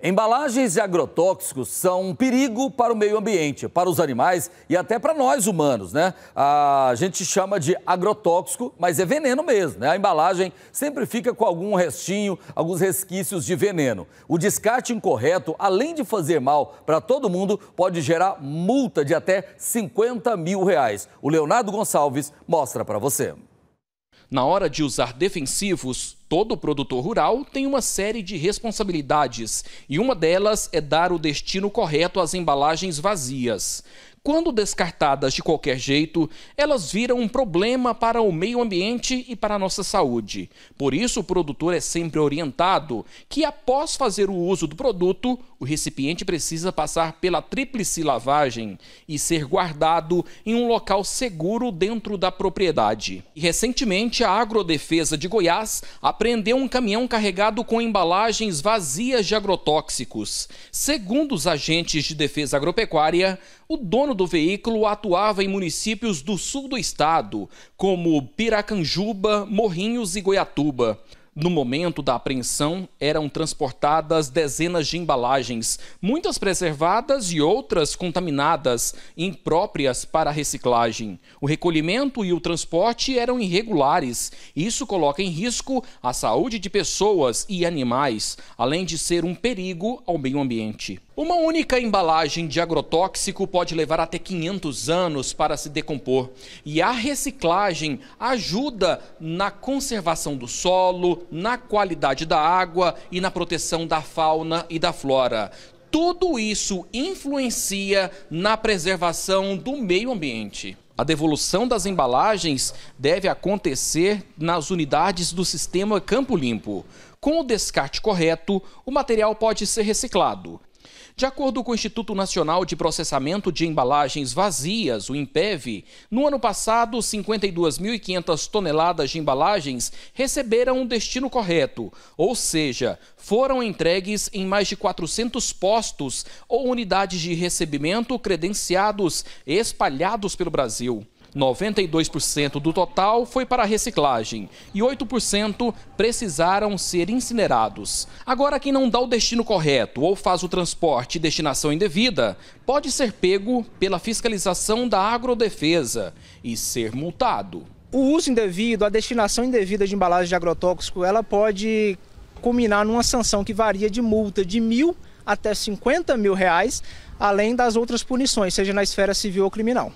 Embalagens e agrotóxicos são um perigo para o meio ambiente, para os animais e até para nós humanos, né? A gente chama de agrotóxico, mas é veneno mesmo, né? A embalagem sempre fica com algum restinho, alguns resquícios de veneno. O descarte incorreto, além de fazer mal para todo mundo, pode gerar multa de até 50 mil reais. O Leonardo Gonçalves mostra para você. Na hora de usar defensivos, todo produtor rural tem uma série de responsabilidades e uma delas é dar o destino correto às embalagens vazias. Quando descartadas de qualquer jeito, elas viram um problema para o meio ambiente e para a nossa saúde. Por isso, o produtor é sempre orientado que, após fazer o uso do produto, o recipiente precisa passar pela tríplice lavagem e ser guardado em um local seguro dentro da propriedade. E, recentemente, a Agrodefesa de Goiás apreendeu um caminhão carregado com embalagens vazias de agrotóxicos. Segundo os agentes de defesa agropecuária, o dono do veículo atuava em municípios do sul do estado, como Piracanjuba, Morrinhos e Goiatuba. No momento da apreensão, eram transportadas dezenas de embalagens, muitas preservadas e outras contaminadas, impróprias para reciclagem. O recolhimento e o transporte eram irregulares. Isso coloca em risco a saúde de pessoas e animais, além de ser um perigo ao meio ambiente. Uma única embalagem de agrotóxico pode levar até 500 anos para se decompor. E a reciclagem ajuda na conservação do solo, na qualidade da água e na proteção da fauna e da flora. Tudo isso influencia na preservação do meio ambiente. A devolução das embalagens deve acontecer nas unidades do sistema Campo Limpo. Com o descarte correto, o material pode ser reciclado de acordo com o Instituto Nacional de Processamento de Embalagens Vazias, o IMPEV, no ano passado, 52.500 toneladas de embalagens receberam o um destino correto, ou seja, foram entregues em mais de 400 postos ou unidades de recebimento credenciados espalhados pelo Brasil. 92% do total foi para reciclagem e 8% precisaram ser incinerados. Agora, quem não dá o destino correto ou faz o transporte e destinação indevida pode ser pego pela fiscalização da agrodefesa e ser multado. O uso indevido, a destinação indevida de embalagem de agrotóxico, ela pode culminar numa sanção que varia de multa de mil até 50 mil reais, além das outras punições, seja na esfera civil ou criminal.